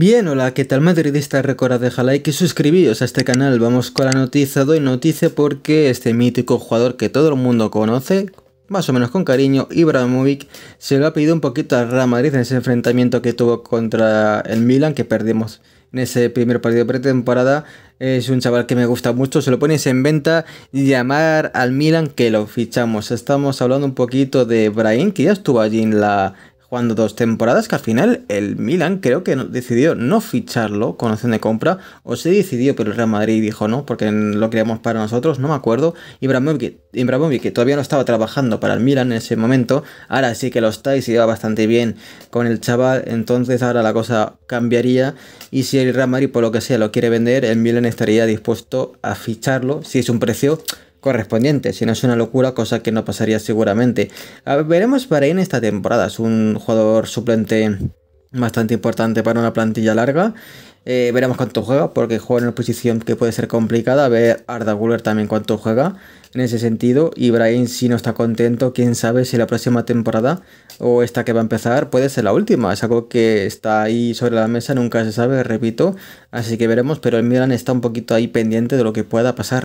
Bien, hola, ¿qué tal madridista? Recuerda dejar like y suscribiros a este canal. Vamos con la noticia, doy noticia porque este mítico jugador que todo el mundo conoce, más o menos con cariño, Ibrahimovic, se lo ha pedido un poquito al Real Madrid en ese enfrentamiento que tuvo contra el Milan, que perdimos en ese primer partido de pretemporada. Es un chaval que me gusta mucho, se lo pones en venta llamar al Milan que lo fichamos. Estamos hablando un poquito de Brahim, que ya estuvo allí en la, jugando dos temporadas que al final el Milan creo que decidió no ficharlo con opción de compra o se decidió pero el Real Madrid dijo no porque lo queríamos para nosotros no me acuerdo y Ibrahimovic que todavía no estaba trabajando para el Milan en ese momento ahora sí que lo está y se lleva bastante bien con el chaval entonces ahora la cosa cambiaría y si el Real Madrid por lo que sea lo quiere vender el Milan estaría dispuesto a ficharlo si es un precio correspondiente, si no es una locura, cosa que no pasaría seguramente. veremos veremos en esta temporada, es un jugador suplente bastante importante para una plantilla larga. Eh, veremos cuánto juega, porque juega en una posición que puede ser complicada. A ver Arda Guller también cuánto juega en ese sentido. Y Brian si no está contento, quién sabe si la próxima temporada o esta que va a empezar puede ser la última. Es algo que está ahí sobre la mesa, nunca se sabe, repito. Así que veremos, pero el Milan está un poquito ahí pendiente de lo que pueda pasar.